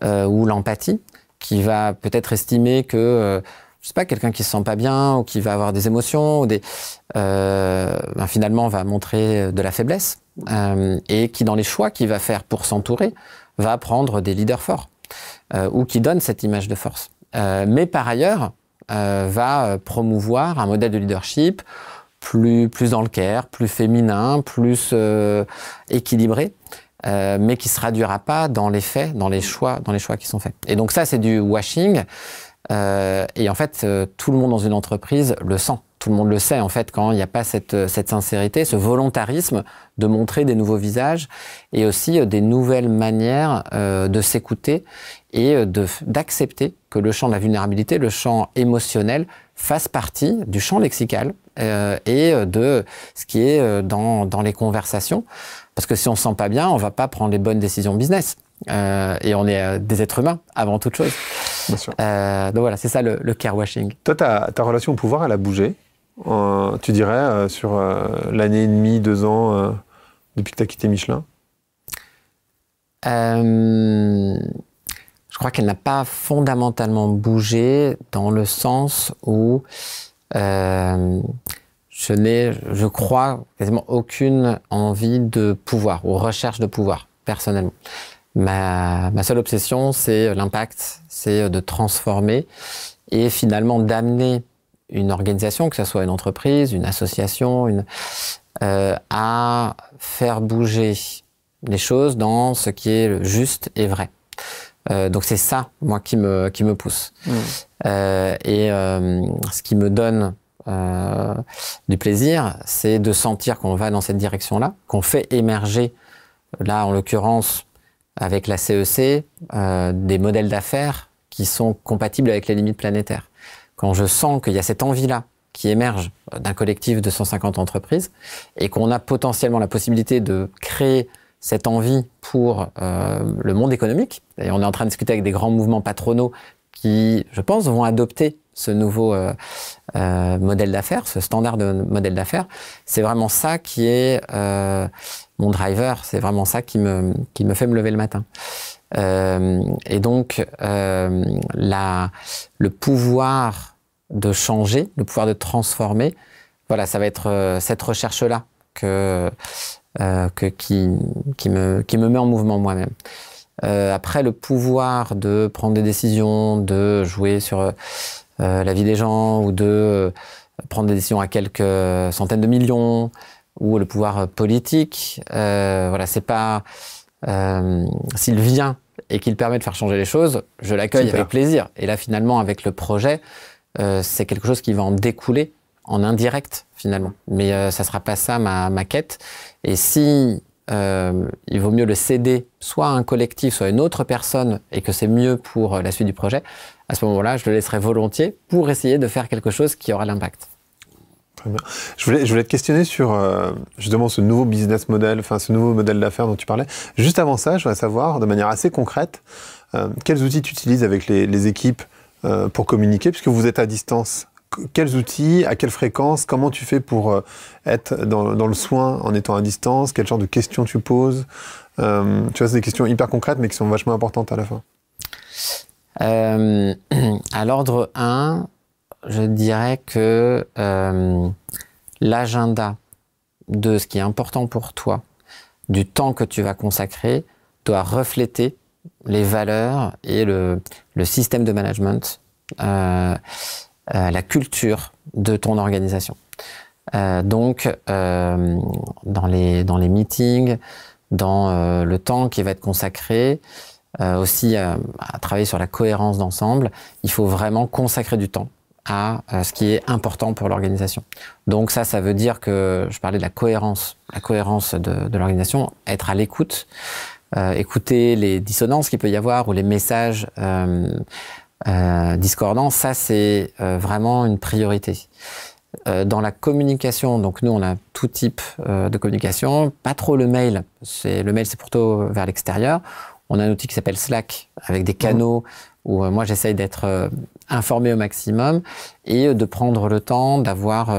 euh, ou l'empathie, qui va peut-être estimer que euh, je sais pas, quelqu'un qui se sent pas bien ou qui va avoir des émotions ou des, euh, ben finalement va montrer de la faiblesse euh, et qui dans les choix qu'il va faire pour s'entourer va prendre des leaders forts. Euh, ou qui donne cette image de force. Euh, mais par ailleurs, euh, va promouvoir un modèle de leadership plus, plus dans le care, plus féminin, plus équilibré. mais qui ne se traduira pas dans les faits, dans les choix, dans les choix qui sont faits. Et donc ça, c'est du washing. et en fait, tout le monde dans une entreprise le sent tout le monde le sait en fait, quand il n'y a pas cette, euh, sincérité, ce volontarisme de montrer des nouveaux visages et aussi euh, des nouvelles manières euh, de s'écouter et d'accepter que le champ de la vulnérabilité, le champ émotionnel, fasse partie du champ lexical et de ce qui est dans, les conversations. Parce que si on ne se sent pas bien, on va pas prendre les bonnes décisions business. et on est des êtres humains avant toute chose. donc voilà, c'est ça le, le Toi, ta, ta relation au pouvoir, elle a bougé euh, tu dirais, euh, sur euh, l'année et demie, deux ans depuis que tu as quitté Michelin Je crois qu'elle n'a pas fondamentalement bougé dans le sens où je n'ai, je crois, quasiment aucune envie de pouvoir ou recherche de pouvoir, personnellement. ma seule obsession, c'est l'impact, c'est de transformer et finalement d'amener une organisation, que ce soit une entreprise, une association, une, euh, à faire bouger les choses dans ce qui est juste et vrai. Euh, donc c'est ça, moi, qui me, qui me pousse. Mmh. Euh, et ce qui me donne du plaisir, c'est de sentir qu'on va dans cette direction-là, qu'on fait émerger, là en l'occurrence, avec la CEC, e des modèles d'affaires qui sont compatibles avec les limites planétaires quand je sens qu'il y a cette envie-là qui émerge euh, d'un collectif de 150 entreprises et qu'on a potentiellement la possibilité de créer cette envie pour euh, le monde économique. Et on est en train de discuter avec des grands mouvements patronaux qui, je pense, vont adopter ce nouveau euh, modèle d'affaires, ce standard de modèle d'affaires. C'est vraiment ça qui est mon driver, c'est vraiment ça qui me, qui me fait me lever le matin. et donc, la, le pouvoir de changer, le pouvoir de transformer. Voilà, ça va être euh, cette recherche-là euh, que, qui, qui, me, qui me met en mouvement moi-même. Euh, après, le pouvoir de prendre des décisions, de jouer sur la vie des gens ou de prendre des décisions à quelques centaines de millions ou le pouvoir politique, voilà, c'est pas s'il vient et qu'il permet de faire changer les choses, je l'accueille avec plaisir. Et là, finalement, avec le projet, euh, c'est quelque chose qui va en découler en indirect finalement. Mais euh, ça sera pas ça ma, quête. Et si euh, il vaut mieux le céder soit à un collectif, soit à une autre personne, et que c'est mieux pour la suite du projet, à ce moment-là, je le laisserai volontiers pour essayer de faire quelque chose qui aura l'impact. Je voulais, je voulais te questionner sur justement ce nouveau business model, enfin ce nouveau modèle d'affaires dont tu parlais. Juste avant ça, je voudrais savoir de manière assez concrète quels outils tu utilises avec les équipes euh, pour communiquer, puisque vous êtes à distance quels outils, à quelle fréquence, comment tu fais pour euh, être dans, le soin en étant à distance, quel genre de questions tu poses. Euh, tu vois, c'est des questions hyper concrètes mais qui sont vachement importantes à la fin. (clears throat) à l'ordre 1, je dirais que l'agenda de ce qui est important pour toi, du temps que tu vas consacrer, doit refléter les valeurs et le, le système de management, euh, euh, la culture de ton organisation. Euh, donc, euh, dans, les, dans les meetings, dans euh, le temps qui va être consacré, euh, aussi à travailler sur la cohérence d'ensemble, il faut vraiment consacrer du temps à ce qui est important pour l'organisation. Donc ça, ça veut dire que je parlais de la cohérence, la cohérence de, de l'organisation, être à l'écoute, euh, écouter les dissonances qu'il peut y avoir ou les messages euh, euh, discordants, ça c'est vraiment une priorité. dans la communication, donc nous on a tout type de communication, pas trop le mail, c'est le mail c'est plutôt vers l'extérieur. On a un outil qui s'appelle Slack avec des canaux où moi j'essaye d'être informé au maximum et de prendre le temps d'avoir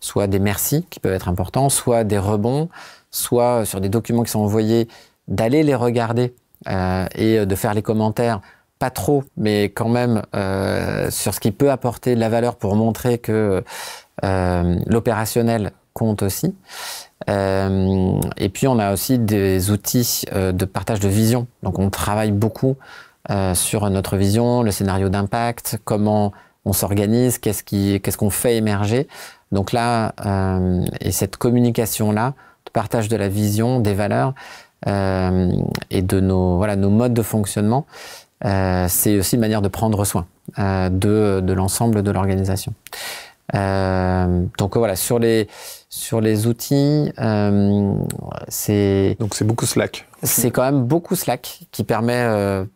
soit des merci qui peuvent être importants, soit des rebonds, soit sur des documents qui sont envoyés d'aller les regarder euh, et euh, de faire les commentaires, pas trop, mais quand même euh, sur ce qui peut apporter de la valeur pour montrer que l'opérationnel compte aussi. et puis on a aussi des outils de partage de vision. Donc on travaille beaucoup sur notre vision, le scénario d'impact, comment on s'organise, qu'est-ce qu'on fait émerger. Donc là, et cette communication-là, de partage de la vision, des valeurs, euh, et de nos, voilà, nos modes de fonctionnement, euh, c'est aussi une manière de prendre soin euh, de, de l'ensemble de l'organisation. donc voilà, sur les, sur les outils, c'est... Donc c'est beaucoup Slack. C'est quand même beaucoup Slack qui permet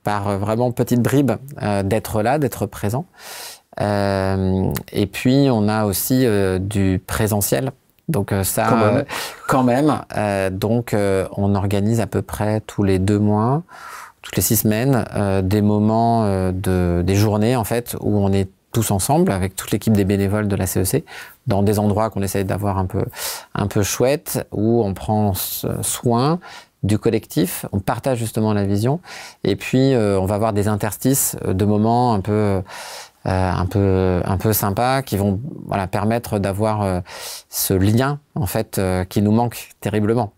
par vraiment petite bribes d'être là, d'être présent. et puis on a aussi du présentiel donc euh, ça, quand même. Euh, donc euh, on organise à peu près tous les deux mois, toutes les six semaines, des moments de des journées en fait où on est tous ensemble avec toute l'équipe des bénévoles de la CEC e dans des endroits qu'on essaye d'avoir un peu un peu chouette où on prend soin du collectif, on partage justement la vision et puis on va avoir des interstices de moments un peu euh, un peu un peu sympa qui vont voilà permettre d'avoir euh, ce lien en fait euh, qui nous manque terriblement.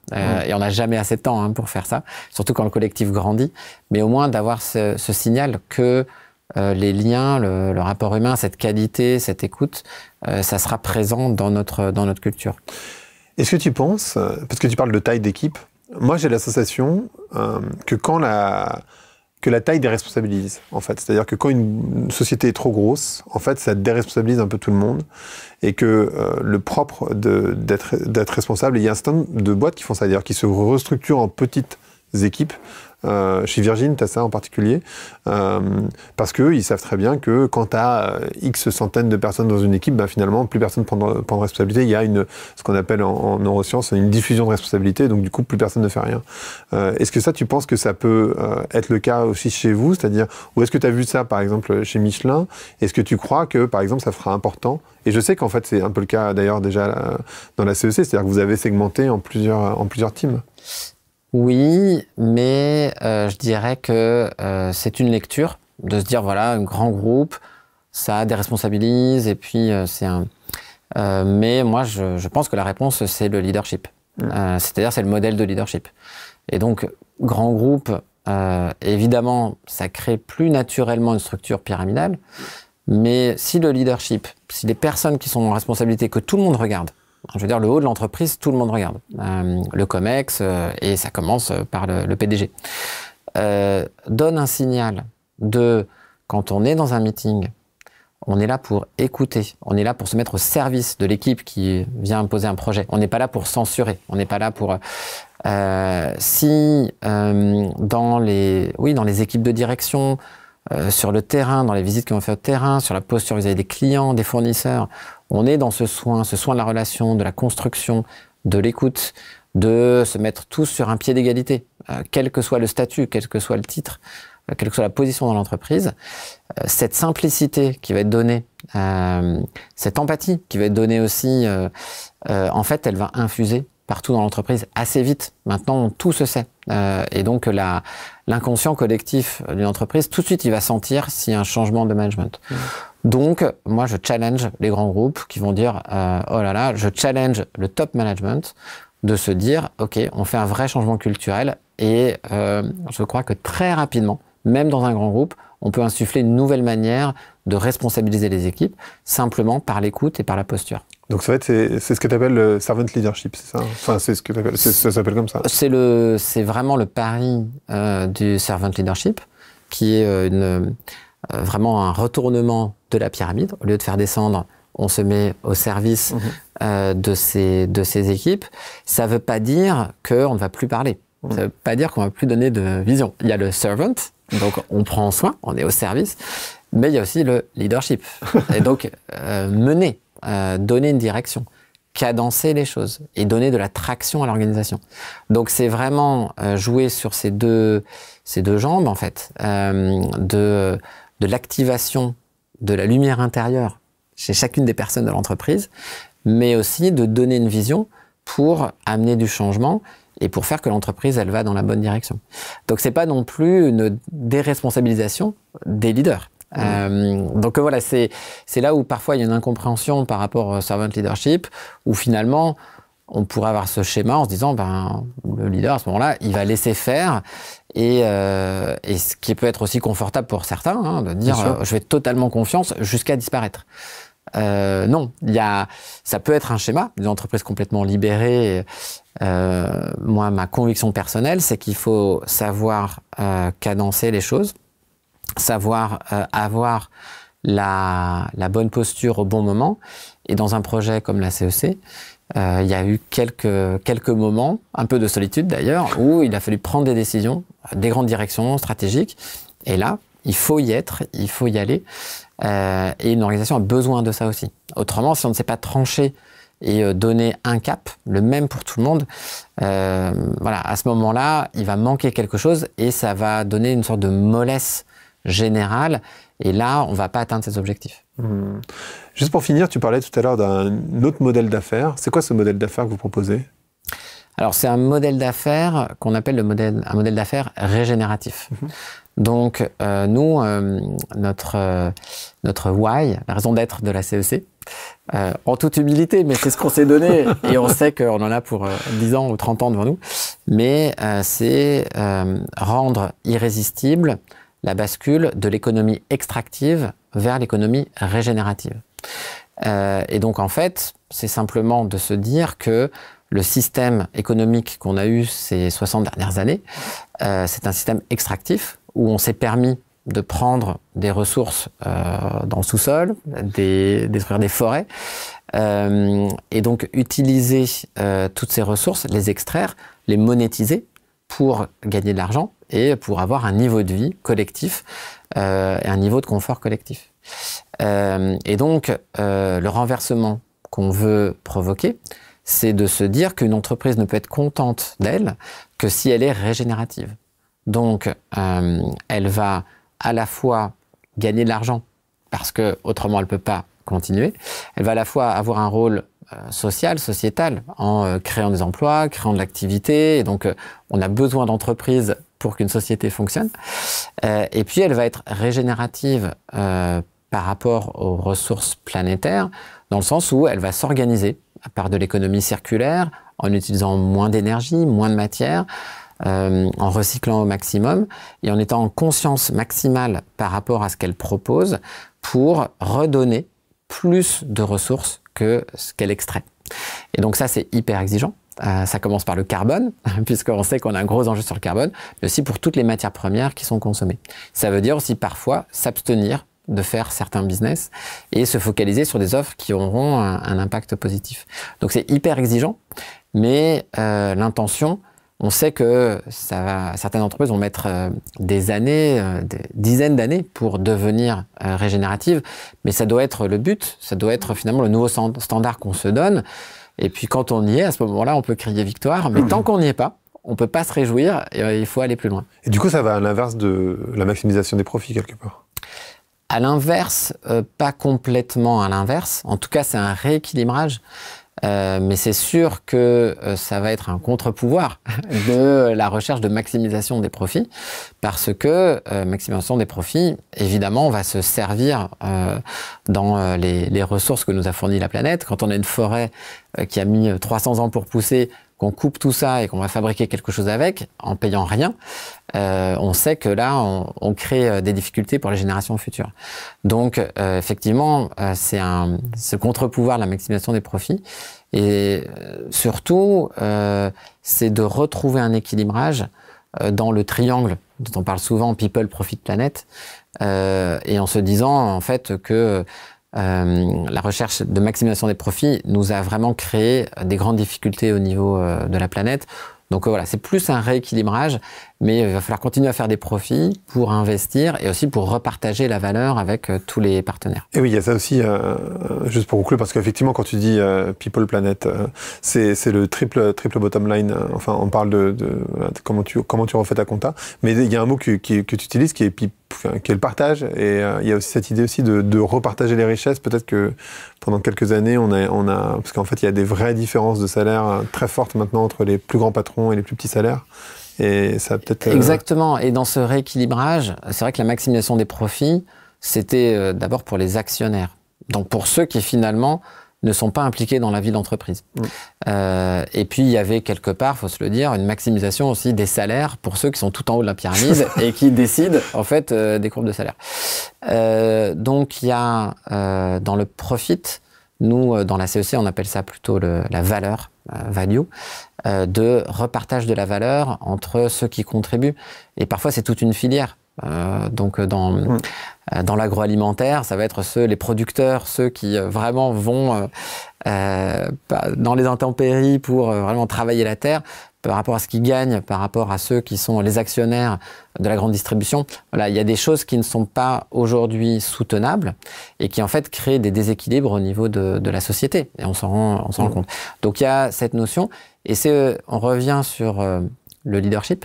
Et on n'a jamais assez de temps hein, pour faire ça, surtout quand le collectif grandit. Mais au moins d'avoir ce, signal que les liens, le, rapport humain, cette qualité, cette écoute, ça sera présent dans notre, dans notre culture. Est-ce que tu penses, parce que tu parles de taille d'équipe, moi j'ai l'association que quand la, que la taille déresponsabilise, en fait. C'est-à-dire que quand une société est trop grosse, en fait, ça déresponsabilise un peu tout le monde. Et que euh, le propre d'être responsable, il y a un certain nombre de boîtes qui font ça, d'ailleurs, qui se restructurent en petites équipes euh, chez Virgin, tu as ça en particulier, euh, parce qu'ils savent très bien que quand tu as euh, X centaines de personnes dans une équipe, bah, finalement, plus personne prend, prend responsabilité. Il y a une, ce qu'on appelle en, en, neurosciences une diffusion de responsabilité, donc du coup, plus personne ne fait rien. Euh, est-ce que ça, tu penses que ça peut être le cas aussi chez vous C'est-à-dire, ou est-ce que tu as vu ça, par exemple, chez Michelin Est-ce que tu crois que, par exemple, ça fera important et je sais qu'en fait, c'est un peu le cas d'ailleurs déjà dans la CEC, e c'est-à-dire que vous avez segmenté en plusieurs, en plusieurs teams. Oui, mais euh, je dirais que euh, c'est une lecture, de se dire, voilà, un grand groupe, ça déresponsabilise, et puis euh, c'est un... mais moi, je, pense que la réponse, c'est le leadership. Mm. C'est-à-dire, c'est le modèle de leadership. Et donc, grand groupe, évidemment, ça crée plus naturellement une structure pyramidale, mais si le leadership, si les personnes qui sont en responsabilité, que tout le monde regarde, je veux dire, le haut de l'entreprise, tout le monde regarde. Euh, le COMEX, euh, et ça commence euh, par le, PDG. donne un signal de, quand on est dans un meeting, on est là pour écouter, on est là pour se mettre au service de l'équipe qui vient imposer un projet. On n'est pas là pour censurer, on n'est pas là pour... si dans, les, oui, dans les équipes de direction, sur le terrain, dans les visites qu'on fait au terrain, sur la posture vis à -vis des clients, des fournisseurs, on est dans ce soin, ce soin de la relation, de la construction, de l'écoute, de se mettre tous sur un pied d'égalité, euh, quel que soit le statut, quel que soit le titre, euh, quelle que soit la position dans l'entreprise. Euh, cette simplicité qui va être donnée, cette empathie qui va être donnée aussi, en fait, elle va infuser partout dans l'entreprise assez vite. Maintenant, tout se sait. et donc, l'inconscient collectif d'une entreprise, tout de suite, il va sentir s'il y a un changement de management. Mmh. Donc, moi, je challenge les grands groupes qui vont dire euh, oh là là, je challenge le top management de se dire ok, on fait un vrai changement culturel et euh, je crois que très rapidement, même dans un grand groupe, on peut insuffler une nouvelle manière de responsabiliser les équipes simplement par l'écoute et par la posture. Donc ça va c'est ce que tu le servant leadership, c'est ça hein Enfin, c'est ce que tu ça s'appelle comme ça. C'est le, c'est vraiment le pari euh, du servant leadership, qui est une, vraiment un retournement de la pyramide. Au lieu de faire descendre, on se met au service mhm. euh, de, ces, de ces équipes. Ça ne veut pas dire qu'on ne va plus parler. Mhm. Ça ne veut pas dire qu'on va plus donner de vision. Il y a le servant, donc on prend soin, on est au service, mais il y a aussi le leadership. (laughs) Et donc, euh, mener, euh, donner une direction cadencer les choses et donner de la traction à l'organisation. Donc c'est vraiment jouer sur ces deux, ces deux jambes en fait, euh, de, de l'activation de la lumière intérieure chez chacune des personnes de l'entreprise, mais aussi de donner une vision pour amener du changement et pour faire que l'entreprise, elle va dans la bonne direction. Donc, c'est pas non plus une déresponsabilisation des leaders. Mmh. Euh, donc euh, voilà, c'est là où parfois il y a une incompréhension par rapport au servant leadership, où finalement, on pourrait avoir ce schéma en se disant, ben, le leader à ce moment-là, il va laisser faire. Et, euh, ce qui peut être aussi confortable pour certains, hein, de dire, euh, je vais totalement confiance jusqu'à disparaître. Euh, non, il y a, ça peut être un schéma, des entreprises complètement libérée. moi, ma conviction personnelle, c'est qu'il faut savoir cadencer les choses, savoir avoir la, la bonne posture au bon moment. Et dans un projet comme la CEC, e euh, il y a eu quelques, moments, un peu de solitude d'ailleurs, où il a fallu prendre des décisions, des grandes directions stratégiques. Et là, il faut y être, il faut y aller. Euh, et une organisation a besoin de ça aussi. Autrement, si on ne sait pas trancher et euh, donner un cap, le même pour tout le monde, voilà, à ce moment-là, il va manquer quelque chose et ça va donner une sorte de mollesse générale et là, on ne va pas atteindre ces objectifs. Hmm. Juste pour finir, tu parlais tout à l'heure d'un autre modèle d'affaires. C'est quoi ce modèle d'affaires que vous proposez alors c'est un modèle d'affaires qu'on appelle le modèle, un modèle d'affaires régénératif. Mhm. Donc euh, nous, euh, notre, euh, notre why, la raison d'être de la CEC, e en toute humilité, mais c'est ce qu'on s'est donné et on sait qu'on en a pour 10 ans ou 30 ans devant nous, mais c'est rendre irrésistible la bascule de l'économie extractive vers l'économie régénérative. Euh, et donc en fait, c'est simplement de se dire que le système économique qu'on a eu ces 60 dernières années, euh, c'est un système extractif où on s'est permis de prendre des ressources euh, dans le sous-sol, des, détruire des forêts, et donc utiliser toutes ces ressources, les extraire, les monétiser, pour gagner de l'argent et pour avoir un niveau de vie collectif euh, et un niveau de confort collectif. Euh, et donc, euh, le renversement qu'on veut provoquer, c'est de se dire qu'une entreprise ne peut être contente d'elle que si elle est régénérative. Donc, elle va à la fois gagner de l'argent parce que autrement elle peut pas continuer. Elle va à la fois avoir un rôle euh, social, sociétal, en euh, créant des emplois, créant de l'activité. Et donc, euh, on a besoin d'entreprises pour qu'une société fonctionne. et puis, elle va être régénérative par rapport aux ressources planétaires, dans le sens où elle va s'organiser à part de l'économie circulaire, en utilisant moins d'énergie, moins de matière, en recyclant au maximum et en étant en conscience maximale par rapport à ce qu'elle propose pour redonner plus de ressources que ce qu'elle extrait. Et donc ça, c'est hyper exigeant. Euh, ça commence par le carbone, (laughs) puisqu'on sait qu'on a un gros enjeu sur le carbone, mais aussi pour toutes les matières premières qui sont consommées. Ça veut dire aussi parfois s'abstenir de faire certains business et se focaliser sur des offres qui auront un, impact positif. Donc c'est hyper exigeant, mais euh, l'intention, on sait que certaines entreprises vont mettre euh, des années, euh, des dizaines d'années pour devenir euh, régénérative, mais ça doit être le but, ça doit être finalement le nouveau standard qu'on se donne. Et puis quand on y est, à ce moment-là, on peut crier victoire, mais tant qu'on n'y est pas, on ne peut pas se réjouir, il faut aller plus loin. Et du coup, ça va à l'inverse de la maximisation des profits quelque part à l'inverse, pas complètement à l'inverse. En tout cas, c'est un rééquilibrage. Euh, mais c'est sûr que euh, ça va être un contre-pouvoir (laughs) de la recherche de maximisation des profits, parce que euh, maximisation des profits, évidemment, on va se servir dans les, les, ressources que nous a fournies la planète. Quand on a une forêt qui a mis 300 ans pour pousser, qu'on coupe tout ça et qu'on va fabriquer quelque chose avec en payant rien, euh, on sait que là, on, crée euh, des difficultés pour les générations futures. Donc, euh, effectivement, c'est un, ce contre-pouvoir, la maximisation des profits. Et surtout, c'est de retrouver un équilibrage dans le triangle dont on parle souvent, people, profit, planète, et en se disant, en fait, que la recherche de maximisation des profits nous a vraiment créé des grandes difficultés au niveau de la planète donc euh, voilà, c'est plus un rééquilibrage, mais euh, il va falloir continuer à faire des profits pour investir et aussi pour repartager la valeur avec euh, tous les partenaires. Et oui, il y a ça aussi, juste pour conclure, parce qu'effectivement, quand tu dis People Planet, c'est le triple, triple bottom line. Enfin, on parle de, comment, tu, comment tu refais ta compta, mais il y a un mot que, tu utilises qui est People qui est partage. Et euh, il y a aussi cette idée aussi de, repartager les richesses. Peut-être que pendant quelques années, on a, on a parce qu'en fait, il y a des vraies différences de salaire euh, très fortes maintenant entre les plus grands patrons et les plus petits salaires. Et ça peut-être. Euh, Exactement. Et dans ce rééquilibrage, c'est vrai que la maximisation des profits, c'était d'abord pour les actionnaires. Donc pour ceux qui finalement ne sont pas impliqués dans la vie d'entreprise. Mm. Euh, et puis il y avait quelque part, faut se le dire, une maximisation aussi des salaires pour ceux qui sont tout en haut de la pyramide (laughs) et qui décident en fait euh, des courbes de salaire. Euh, donc il y a dans le profit, nous dans la CEC e on appelle ça plutôt la valeur, value, de repartage de la valeur entre ceux qui contribuent. Et parfois c'est toute une filière. donc dans, mm. Euh, dans l'agroalimentaire, ça va être ceux, les producteurs, ceux qui euh, vraiment vont euh, bah, dans les intempéries pour vraiment travailler la terre, par rapport à ce qu'ils gagnent, par rapport à ceux qui sont les actionnaires de la grande distribution. Voilà, il y a des choses qui ne sont pas aujourd'hui soutenables et qui en fait créent des déséquilibres au niveau de, la société. Et on s'en rend, mm. compte. Donc il y a cette notion. Et c'est, on revient sur le leadership,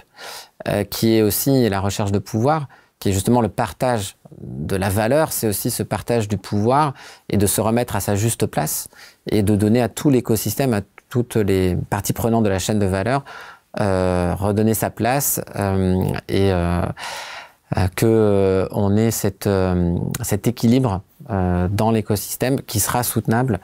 qui est aussi la recherche de pouvoir, qui est justement le partage de la valeur, c'est aussi ce partage du pouvoir et de se remettre à sa juste place et de donner à tout l'écosystème, à toutes les parties prenantes de la chaîne de valeur, euh, redonner sa place euh, et euh, que on ait cet équilibre dans l'écosystème qui sera soutenable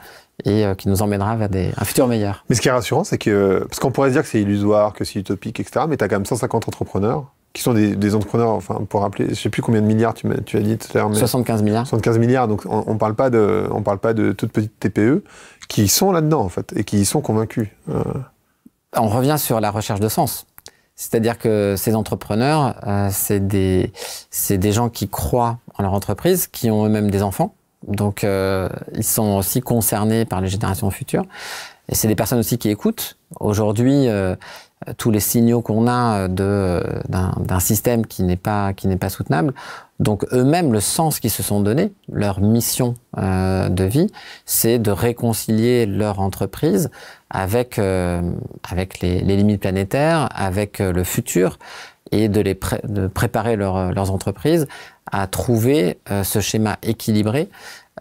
et qui nous emmènera vers un futur meilleur. Mais ce qui est rassurant, c'est que, parce qu'on pourrait se dire que c'est illusoire, que c'est utopique, etc., mais tu as quand même 150 entrepreneurs qui sont des, entrepreneurs, enfin, pour rappeler, je ne sais plus combien de milliards tu, as, tu as dit tout à l'heure. 75 milliards. 75 milliards, donc on ne parle, pas de, on parle pas de toutes petites TPE qui sont là-dedans, en fait, et qui y sont convaincus. Euh. On revient sur la recherche de sens. C'est-à-dire que ces entrepreneurs, euh, c'est des, des gens qui croient en leur entreprise, qui ont eux-mêmes des enfants, donc euh, ils sont aussi concernés par les générations futures. Et c'est des personnes aussi qui écoutent. Aujourd'hui, euh, tous les signaux qu'on a euh, euh, d'un système qui n'est pas, qui n'est pas soutenable. Donc eux-mêmes, le sens qu'ils se sont donné, leur mission de vie, c'est de réconcilier leur entreprise avec, avec les, limites planétaires, avec le futur, et de, les préparer leurs entreprises à trouver ce schéma équilibré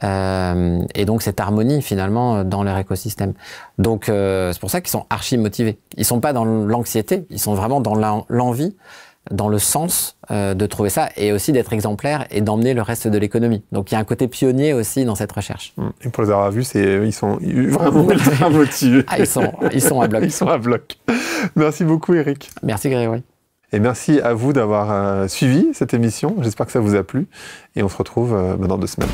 euh, et donc cette harmonie finalement euh, dans leur écosystème. Donc euh, c'est pour ça qu'ils sont archi motivés. Ils sont pas dans l'anxiété, ils sont vraiment dans l'envie, dans le sens de trouver ça et aussi d'être exemplaires et d'emmener le reste de l'économie. Donc il y a un côté pionnier aussi dans cette recherche. Mm. Et pour les avoir vus, c'est ils sont vraiment ah, ultra motivés. Ah, ils sont ils sont à bloc. ils sont à bloc. Merci beaucoup Eric. Merci Grégory. Et merci à vous d'avoir suivi cette émission. J'espère que ça vous a plu. Et on se retrouve dans deux semaines.